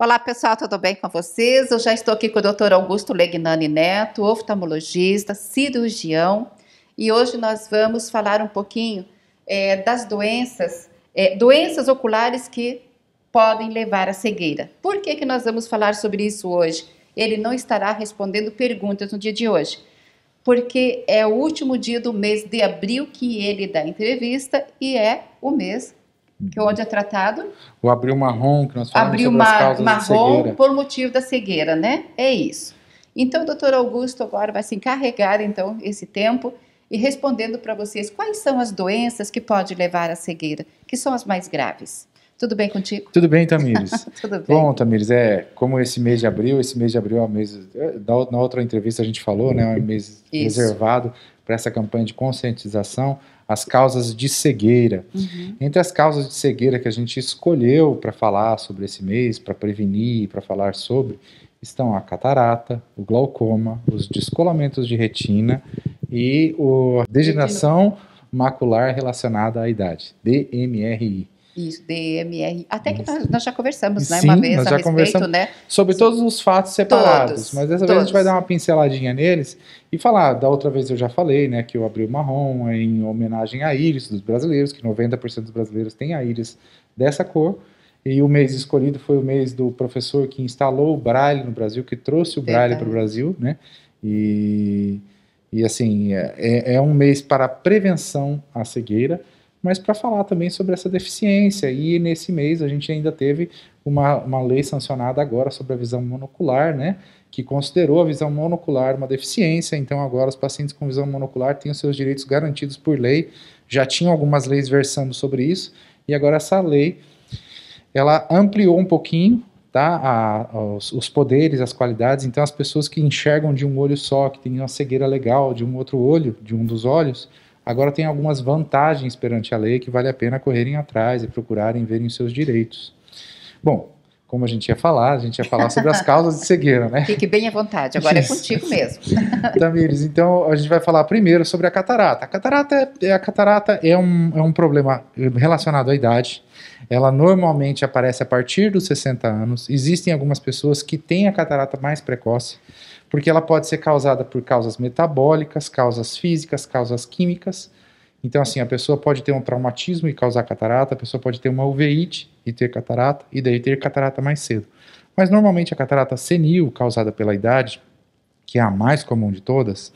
Olá pessoal, tudo bem com vocês? Eu já estou aqui com o Dr. Augusto Legnani Neto, oftalmologista, cirurgião, e hoje nós vamos falar um pouquinho é, das doenças, é, doenças oculares que podem levar à cegueira. Por que, que nós vamos falar sobre isso hoje? Ele não estará respondendo perguntas no dia de hoje, porque é o último dia do mês de abril que ele dá entrevista e é o mês que o ódio é tratado. O abril marrom, que nós falamos abril mar, marrom por motivo da cegueira, né? É isso. Então, o doutor Augusto agora vai se encarregar, então, esse tempo e respondendo para vocês quais são as doenças que pode levar à cegueira, que são as mais graves. Tudo bem contigo? Tudo bem, Tamires. Tudo bem. Bom, Tamires, é, como esse mês de abril, esse mês de abril é um mês, é, na outra entrevista a gente falou, né, é um mês Isso. reservado para essa campanha de conscientização as causas de cegueira. Uhum. Entre as causas de cegueira que a gente escolheu para falar sobre esse mês, para prevenir, para falar sobre, estão a catarata, o glaucoma, os descolamentos de retina e a degeneração macular relacionada à idade, DMRI. Isso, DMR. Até que nós, nós já conversamos, né, Sim, né, uma vez a respeito, né? Sobre todos os fatos separados. Todos, mas dessa todos. vez a gente vai dar uma pinceladinha neles e falar. Da outra vez eu já falei, né, que eu abri o marrom em homenagem à íris dos brasileiros, que 90% dos brasileiros têm a íris dessa cor. E o mês escolhido foi o mês do professor que instalou o braille no Brasil, que trouxe o braille para o Brasil, né? E, e assim, é, é, é um mês para prevenção à cegueira mas para falar também sobre essa deficiência. E nesse mês a gente ainda teve uma, uma lei sancionada agora sobre a visão monocular, né? Que considerou a visão monocular uma deficiência, então agora os pacientes com visão monocular têm os seus direitos garantidos por lei. Já tinham algumas leis versando sobre isso, e agora essa lei ela ampliou um pouquinho tá? A, os, os, poderes, as qualidades. Então, as pessoas que enxergam de um olho só, que têm uma cegueira legal de um outro olho, de um dos olhos, Agora tem algumas vantagens perante a lei que vale a pena correrem atrás e procurarem verem seus direitos. Bom, como a gente ia falar, a gente ia falar sobre as causas de cegueira, né? Fique bem à vontade, agora é Isso. é contigo mesmo. Tamires, então a gente vai falar primeiro sobre a catarata. A catarata é, é a catarata é, um, é um problema eh, relacionado à idade. Ela normalmente aparece a partir dos 60 anos. Existem algumas pessoas que têm a catarata mais precoce, porque ela pode ser causada por causas metabólicas, causas físicas, causas químicas. Então, assim, a pessoa pode ter um traumatismo e causar catarata, a pessoa pode ter uma uveíte e ter catarata, e daí ter catarata mais cedo. Mas normalmente a catarata senil, causada pela idade, que é a mais comum de todas,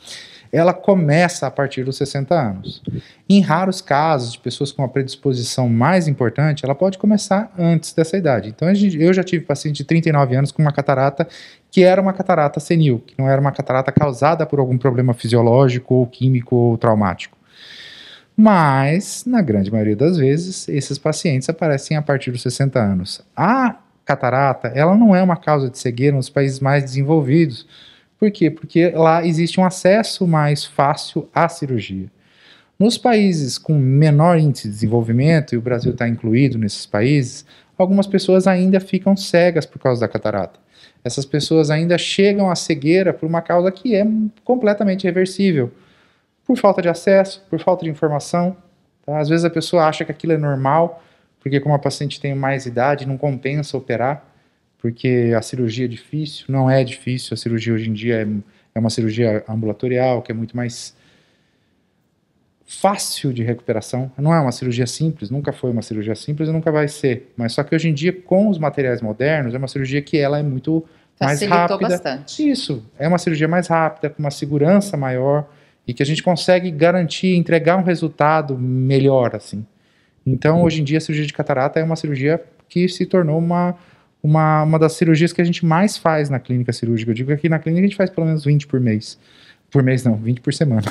ela começa a partir dos 60 anos. Em raros casos, de pessoas com uma predisposição mais importante, ela pode começar antes dessa idade. Então, eu já tive paciente de 39 anos com uma catarata que era uma catarata senil, que não era uma catarata causada por algum problema fisiológico ou químico ou traumático. Mas, na grande maioria das vezes, esses pacientes aparecem a partir dos 60 anos. A catarata, ela não é uma causa de cegueira nos países mais desenvolvidos. Por quê? Porque lá existe um acesso mais fácil à cirurgia. Nos países com menor índice de desenvolvimento, e o Brasil está incluído nesses países, algumas pessoas ainda ficam cegas por causa da catarata. Essas pessoas ainda chegam à cegueira por uma causa que é completamente reversível por falta de acesso, por falta de informação. Tá? Às vezes a pessoa acha que aquilo é normal, porque como a paciente tem mais idade, não compensa operar, porque a cirurgia é difícil, não é difícil, a cirurgia hoje em dia é, é uma cirurgia ambulatorial, que é muito mais fácil de recuperação. Não é uma cirurgia simples, nunca foi uma cirurgia simples e nunca vai ser. Mas só que hoje em dia, com os materiais modernos, é uma cirurgia que ela é muito Facilitou mais rápida. Bastante. Isso, é uma cirurgia mais rápida, com uma segurança maior e que a gente consegue garantir, entregar um resultado melhor, assim. Então, hoje em dia, a cirurgia de catarata é uma cirurgia que se tornou uma, uma, uma das cirurgias que a gente mais faz na clínica cirúrgica. Eu digo que aqui na clínica a gente faz pelo menos 20 por mês. Por mês não, 20 por semana.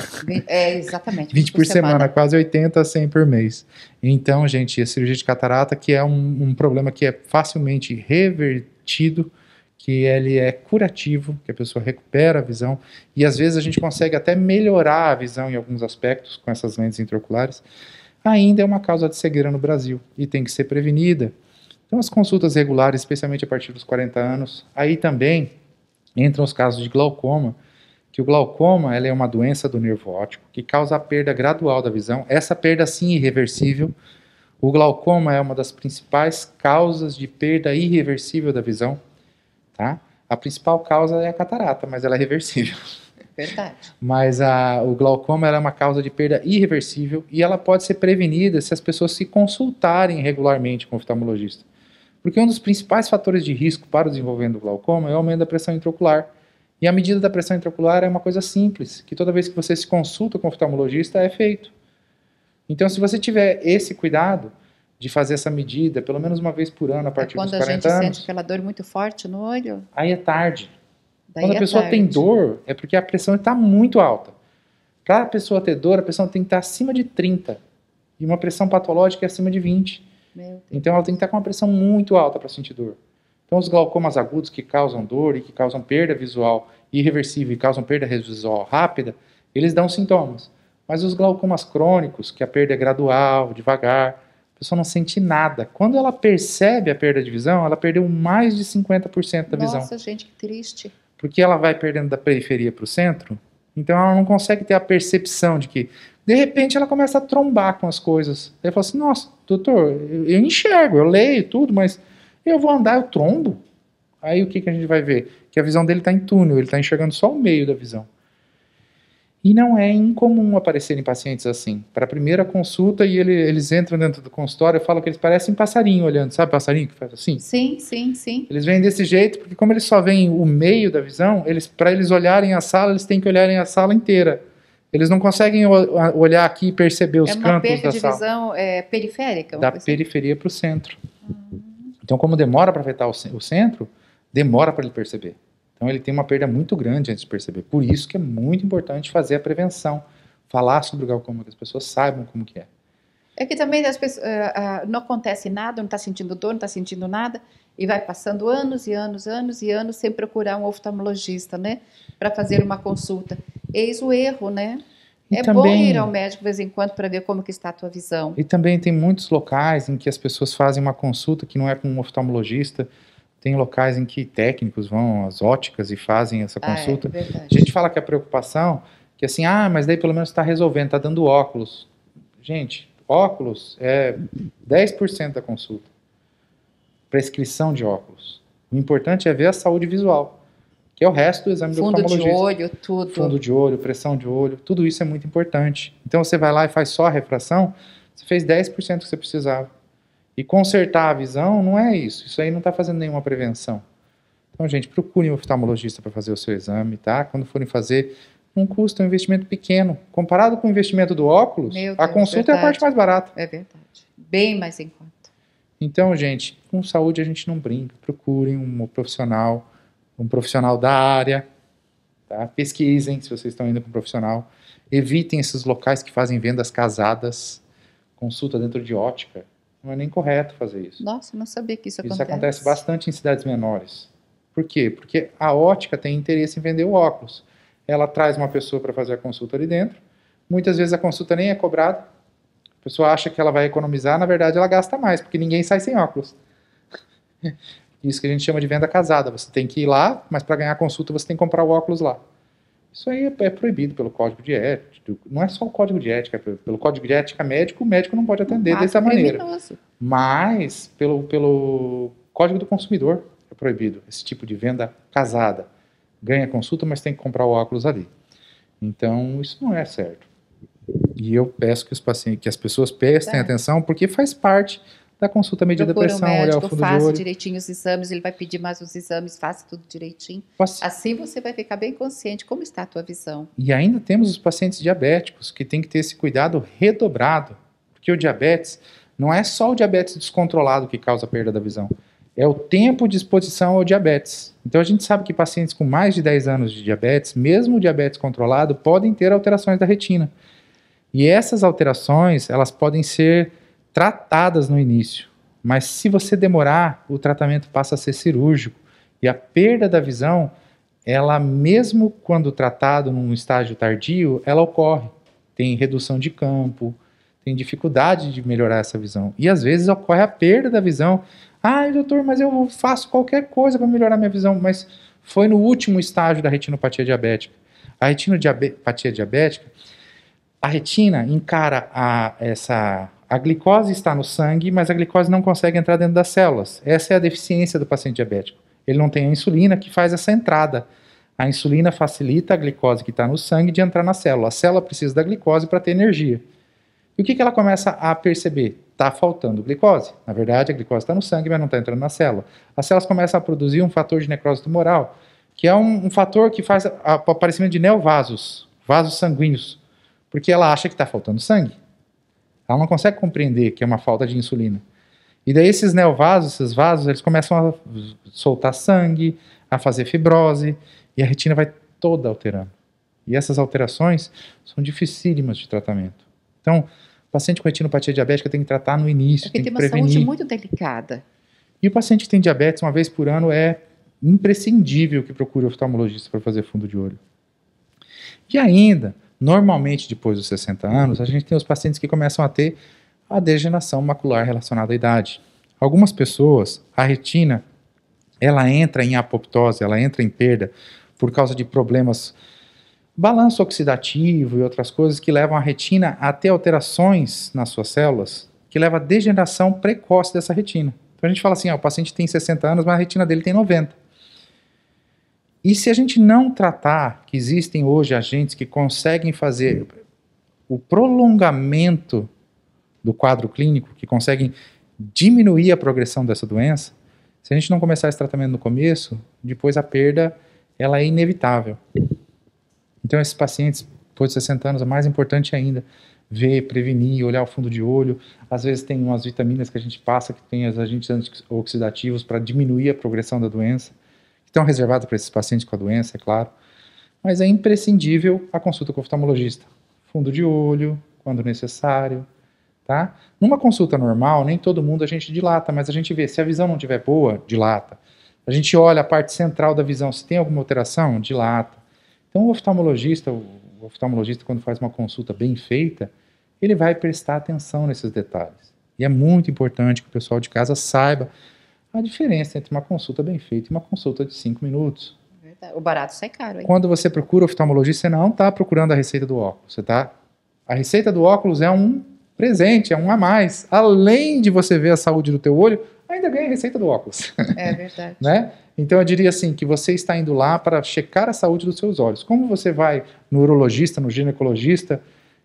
É, exatamente. 20, 20 por, semana, semana, quase 80, 100 por mês. Então, gente, a cirurgia de catarata, que é um, um problema que é facilmente revertido, que ele é curativo, que a pessoa recupera a visão e às vezes a gente consegue até melhorar a visão em alguns aspectos com essas lentes intraoculares, ainda é uma causa de cegueira no Brasil e tem que ser prevenida. Então as consultas regulares, especialmente a partir dos 40 anos, aí também entram os casos de glaucoma, que o glaucoma é uma doença do nervo óptico que causa a perda gradual da visão, essa perda sim é irreversível. O glaucoma é uma das principais causas de perda irreversível da visão, tá? A principal causa é a catarata, mas ela é reversível. Verdade. Mas a, o glaucoma é uma causa de perda irreversível e ela pode ser prevenida se as pessoas se consultarem regularmente com o oftalmologista. Porque um dos principais fatores de risco para o desenvolvimento do glaucoma é o aumento da pressão intraocular. E a medida da pressão intraocular é uma coisa simples, que toda vez que você se consulta com o oftalmologista é feito. Então, se você tiver esse cuidado, de fazer essa medida, pelo menos uma vez por ano, a é partir dos 40 anos. Quando a gente anos. sente aquela dor muito forte no olho? Aí é tarde. Daí Quando a é pessoa tarde. tem dor, é porque a pressão está muito alta. Para a pessoa ter dor, a pressão tem que estar tá acima de 30. E uma pressão patológica é acima de 20. Então ela tem que estar tá com uma pressão muito alta para sentir dor. Então os glaucomas agudos que causam dor e que causam perda visual irreversível e causam perda visual rápida, eles dão sintomas. Mas os glaucomas crônicos, que a perda é gradual, devagar, pessoa não sente nada. Quando ela percebe a perda de visão, ela perdeu mais de 50% da Nossa, visão. Nossa, gente, que triste. Porque ela vai perdendo da periferia para o centro, então ela não consegue ter a percepção de que, de repente, ela começa a trombar com as coisas. Aí fala assim: Nossa, doutor, eu, eu enxergo, eu leio tudo, mas eu vou andar, eu trombo. Aí o que, que a gente vai ver? Que a visão dele está em túnel, ele está enxergando só o meio da visão. E não é incomum aparecerem pacientes assim. Para a primeira consulta, e ele, eles entram dentro do consultório, eu falo que eles parecem passarinho olhando, sabe passarinho que faz assim? Sim, sim, sim. Eles vêm desse jeito, porque como eles só veem o meio da visão, eles para eles olharem a sala, eles têm que olharem a sala inteira. Eles não conseguem olhar aqui e perceber os cantos da sala. É uma perda de visão é, periférica? Da assim. periferia para o centro. Então, como demora para afetar o centro, demora para ele perceber. Então ele tem uma perda muito grande antes de perceber. Por isso que é muito importante fazer a prevenção, falar sobre o glaucoma, que as pessoas saibam como que é. É que também as pessoas, uh, uh, não acontece nada, não está sentindo dor, não está sentindo nada, e vai passando anos e anos, anos e anos sem procurar um oftalmologista, né? Para fazer uma consulta. Eis o erro, né? E é também, bom ir ao médico de vez em quando para ver como que está a tua visão. E também tem muitos locais em que as pessoas fazem uma consulta que não é com um oftalmologista, tem locais em que técnicos vão às óticas e fazem essa consulta. Ah, é, é a gente fala que a preocupação, que assim, ah, mas daí pelo menos está resolvendo, está dando óculos. Gente, óculos é 10% da consulta. Prescrição de óculos. O importante é ver a saúde visual, que é o resto do exame Fundo do Fundo de olho, tudo. Fundo de olho, pressão de olho, tudo isso é muito importante. Então você vai lá e faz só a refração, você fez 10% que você precisava. E consertar a visão não é isso. Isso aí não está fazendo nenhuma prevenção. Então, gente, procurem um oftalmologista para fazer o seu exame, tá? Quando forem fazer, não custa um investimento pequeno. Comparado com o investimento do óculos, Deus, a consulta é a parte mais barata. É verdade. Bem mais em conta. Então, gente, com saúde a gente não brinca. Procurem um profissional, um profissional da área. Tá? Pesquisem se vocês estão indo com um profissional. Evitem esses locais que fazem vendas casadas. Consulta dentro de ótica não é nem correto fazer isso. Nossa, não sabia que isso acontece. Isso acontece bastante em cidades menores. Por quê? Porque a ótica tem interesse em vender o óculos. Ela traz uma pessoa para fazer a consulta ali dentro. Muitas vezes a consulta nem é cobrada. A pessoa acha que ela vai economizar, na verdade ela gasta mais, porque ninguém sai sem óculos. Isso que a gente chama de venda casada. Você tem que ir lá, mas para ganhar a consulta você tem que comprar o óculos lá. Isso aí é, é, proibido pelo código de ética. Não é só o código de ética, é pelo código de ética médico, o médico não pode atender dessa é maneira. Criminoso. Mas pelo, pelo código do consumidor é proibido esse tipo de venda casada. Ganha consulta, mas tem que comprar o óculos ali. Então, isso não é certo. E eu peço que, os pacientes, que as pessoas prestem é. atenção, porque faz parte da consulta medida Procura pressão, um médico, olhar o fundo faça direitinho os exames, ele vai pedir mais os exames, faça tudo direitinho. Paci... Assim você vai ficar bem consciente como está a tua visão. E ainda temos os pacientes diabéticos, que tem que ter esse cuidado redobrado, porque o diabetes não é só o diabetes descontrolado que causa a perda da visão, é o tempo de exposição ao diabetes. Então a gente sabe que pacientes com mais de 10 anos de diabetes, mesmo diabetes controlado, podem ter alterações da retina. E essas alterações, elas podem ser tratadas no início, mas se você demorar, o tratamento passa a ser cirúrgico e a perda da visão, ela mesmo quando tratado num estágio tardio, ela ocorre. Tem redução de campo, tem dificuldade de melhorar essa visão e às vezes ocorre a perda da visão. Ah, doutor, mas eu faço qualquer coisa para melhorar minha visão, mas foi no último estágio da retinopatia diabética. A retinopatia diabética, a retina encara a, essa a glicose está no sangue, mas a glicose não consegue entrar dentro das células. Essa é a deficiência do paciente diabético. Ele não tem a insulina que faz essa entrada. A insulina facilita a glicose que está no sangue de entrar na célula. A célula precisa da glicose para ter energia. E o que, que ela começa a perceber? Está faltando glicose. Na verdade, a glicose está no sangue, mas não está entrando na célula. As células começam a produzir um fator de necrose tumoral, que é um, um fator que faz o aparecimento de neovasos, vasos sanguíneos, porque ela acha que está faltando sangue. Ela não consegue compreender que é uma falta de insulina. E daí esses neovasos, esses vasos, eles começam a soltar sangue, a fazer fibrose, e a retina vai toda alterando. E essas alterações são dificílimas de tratamento. Então, o paciente com retinopatia diabética tem que tratar no início, é Porque tem, tem que prevenir. Porque tem uma saúde muito delicada. E o paciente que tem diabetes uma vez por ano é imprescindível que procure oftalmologista para fazer fundo de olho. E ainda, Normalmente, depois dos 60 anos, a gente tem os pacientes que começam a ter a degeneração macular relacionada à idade. Algumas pessoas, a retina, ela entra em apoptose, ela entra em perda por causa de problemas balanço oxidativo e outras coisas que levam a retina a ter alterações nas suas células, que leva à degeneração precoce dessa retina. Então a gente fala assim, ó, ah, o paciente tem 60 anos, mas a retina dele tem 90. E se a gente não tratar que existem hoje agentes que conseguem fazer o prolongamento do quadro clínico, que conseguem diminuir a progressão dessa doença, se a gente não começar esse tratamento no começo, depois a perda ela é inevitável. Então esses pacientes depois de 60 anos é mais importante ainda ver, prevenir, olhar o fundo de olho. Às vezes tem umas vitaminas que a gente passa que tem os agentes antioxidativos para diminuir a progressão da doença estão reservadas para esses pacientes com a doença, é claro, mas é imprescindível a consulta com o oftalmologista. Fundo de olho, quando necessário, tá? Numa consulta normal, nem todo mundo a gente dilata, mas a gente vê, se a visão não tiver boa, dilata. A gente olha a parte central da visão, se tem alguma alteração, dilata. Então o oftalmologista, o oftalmologista quando faz uma consulta bem feita, ele vai prestar atenção nesses detalhes. E é muito importante que o pessoal de casa saiba a diferença entre uma consulta bem feita e uma consulta de 5 minutos. O barato sai caro. Hein? Quando você procura oftalmologista, você não está procurando a receita do óculos. Você tá... A receita do óculos é um presente, é um a mais. Além de você ver a saúde do teu olho, ainda ganha a receita do óculos. É verdade. né? Então eu diria assim, que você está indo lá para checar a saúde dos seus olhos. Como você vai no urologista, no ginecologista,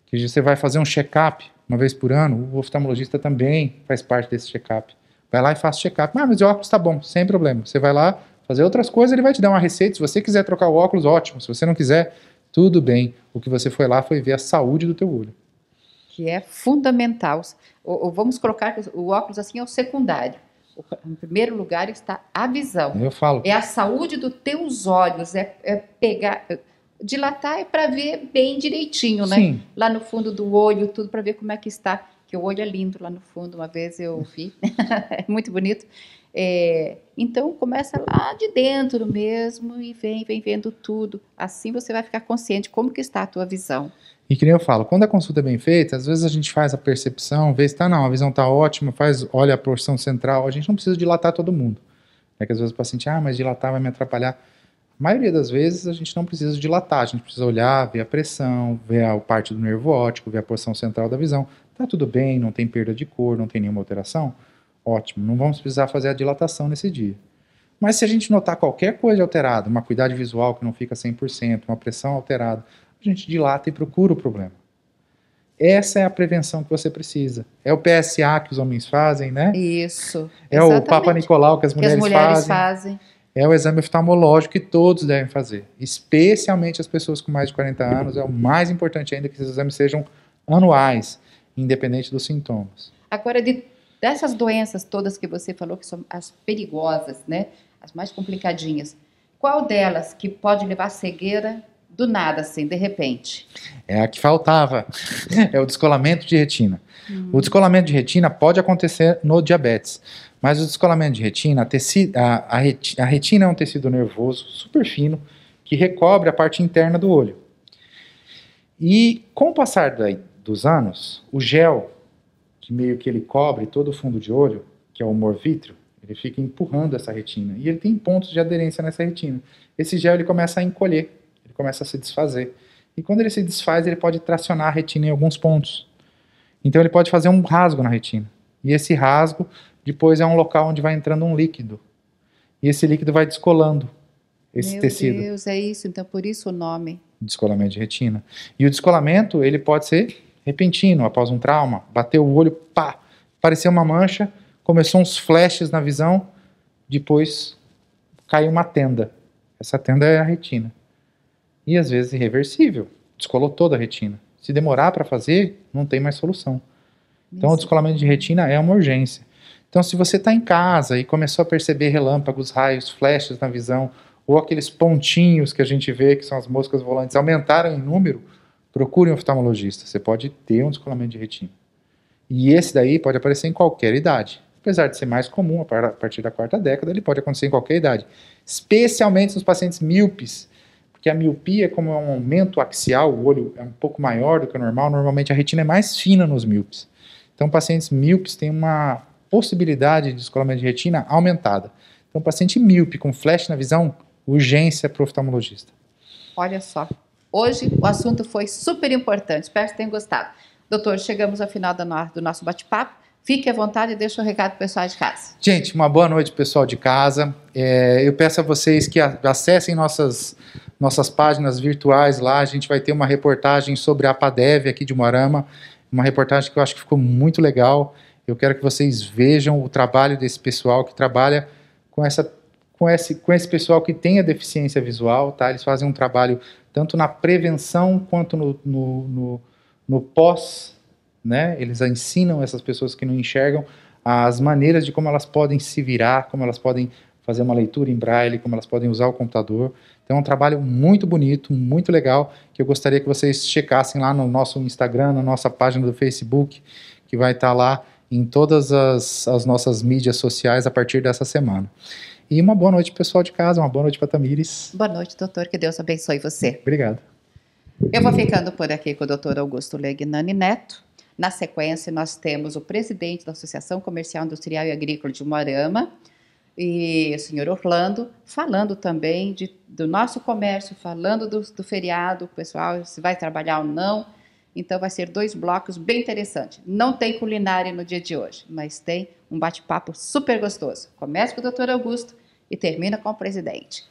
que você vai fazer um check-up uma vez por ano, o oftalmologista também faz parte desse check-up. Vai lá e faça check-up. Ah, mas o óculos está bom, sem problema. Você vai lá fazer outras coisas, ele vai te dar uma receita. Se você quiser trocar o óculos, ótimo. Se você não quiser, tudo bem. O que você foi lá foi ver a saúde do teu olho. Que é fundamental. vamos colocar o óculos assim é o secundário. Em primeiro lugar está a visão. Eu falo. É a saúde dos teus olhos. É, é pegar, dilatar é para ver bem direitinho, né? Sim. Lá no fundo do olho, tudo para ver como é que está que o olho é lindo lá no fundo, uma vez eu vi, é muito bonito. É, então começa lá de dentro mesmo e vem, vem vendo tudo. Assim você vai ficar consciente como que está a tua visão. E que nem eu falo, quando a consulta é bem feita, às vezes a gente faz a percepção, vê se tá, não, a visão está ótima, faz, olha a porção central, a gente não precisa dilatar todo mundo. É que às vezes o paciente, ah, mas dilatar vai me atrapalhar. A maioria das vezes a gente não precisa dilatar, a gente precisa olhar, ver a pressão, ver a parte do nervo óptico, ver a porção central da visão. Tá tudo bem, não tem perda de cor, não tem nenhuma alteração. Ótimo, não vamos precisar fazer a dilatação nesse dia. Mas se a gente notar qualquer coisa alterada, uma acuidade visual que não fica 100%, uma pressão alterada, a gente dilata e procura o problema. Essa é a prevenção que você precisa. É o PSA que os homens fazem, né? Isso. É exatamente. o Papa Nicolau que as mulheres, que as mulheres fazem. fazem. É o exame oftalmológico que todos devem fazer, especialmente as pessoas com mais de 40 anos. É o mais importante ainda que esses exames sejam anuais independente dos sintomas. Agora, de, dessas doenças todas que você falou, que são as perigosas, né? As mais complicadinhas, qual delas que pode levar cegueira do nada, assim, de repente? É a que faltava, é o descolamento de retina. Hum. O descolamento de retina pode acontecer no diabetes, mas o descolamento de retina, a, a, a, retina, a retina é um tecido nervoso super fino que recobre a parte interna do olho. E com o passar da, dos anos, o gel, que meio que ele cobre todo o fundo de olho, que é o morvítreo, ele fica empurrando essa retina. E ele tem pontos de aderência nessa retina. Esse gel ele começa a encolher, ele começa a se desfazer. E quando ele se desfaz, ele pode tracionar a retina em alguns pontos. Então ele pode fazer um rasgo na retina. E esse rasgo depois é um local onde vai entrando um líquido. E esse líquido vai descolando esse Meu tecido. Meu Deus, é isso. Então por isso o nome. Descolamento de retina. E o descolamento, ele pode ser repentino, após um trauma. Bateu o olho, pá, apareceu uma mancha, começou uns flashes na visão, depois caiu uma tenda. Essa tenda é a retina. E às vezes irreversível, descolou toda a retina. Se demorar para fazer, não tem mais solução. Então, Isso. o descolamento de retina é uma urgência. Então, se você está em casa e começou a perceber relâmpagos, raios, flashes na visão, ou aqueles pontinhos que a gente vê, que são as moscas volantes, aumentaram em número, Procure um oftalmologista, você pode ter um descolamento de retina. E esse daí pode aparecer em qualquer idade. Apesar de ser mais comum a partir da quarta década, ele pode acontecer em qualquer idade, especialmente nos pacientes míopes, porque a miopia, como é um aumento axial, o olho é um pouco maior do que o normal, normalmente a retina é mais fina nos míopes. Então, pacientes míopes têm uma possibilidade de descolamento de retina aumentada. Então, paciente míope com flash na visão, urgência para o oftalmologista. Olha só. Hoje o assunto foi super importante, espero que tenham gostado. Doutor, chegamos ao final do nosso bate-papo. Fique à vontade e deixe o um recado pro pessoal de casa. Gente, uma boa noite, pessoal de casa. É, eu peço a vocês que acessem nossas, nossas páginas virtuais lá. A gente vai ter uma reportagem sobre a PADEV aqui de Morama. Uma reportagem que eu acho que ficou muito legal. Eu quero que vocês vejam o trabalho desse pessoal que trabalha com essa com esse, com esse pessoal que tem a deficiência visual, tá? Eles fazem um trabalho tanto na prevenção quanto no, no, no, no pós. Né? Eles ensinam essas pessoas que não enxergam as maneiras de como elas podem se virar, como elas podem fazer uma leitura em braille, como elas podem usar o computador. Então é um trabalho muito bonito, muito legal, que eu gostaria que vocês checassem lá no nosso Instagram, na nossa página do Facebook, que vai estar tá lá em todas as, as nossas mídias sociais a partir dessa semana. E uma boa noite, pessoal de casa, uma boa noite para Tamires. Boa noite, doutor, que Deus abençoe você. Obrigado. Eu vou ficando por aqui com o doutor Augusto Legnani Neto. Na sequência, nós temos o presidente da Associação Comercial, Industrial e Agrícola de Moarama, e o senhor Orlando, falando também de, do nosso comércio, falando do, do feriado, pessoal, se vai trabalhar ou não. Então, vai ser dois blocos bem interessantes. Não tem culinária no dia de hoje, mas tem um bate-papo super gostoso. Comece com o doutor Augusto e termina com o presidente.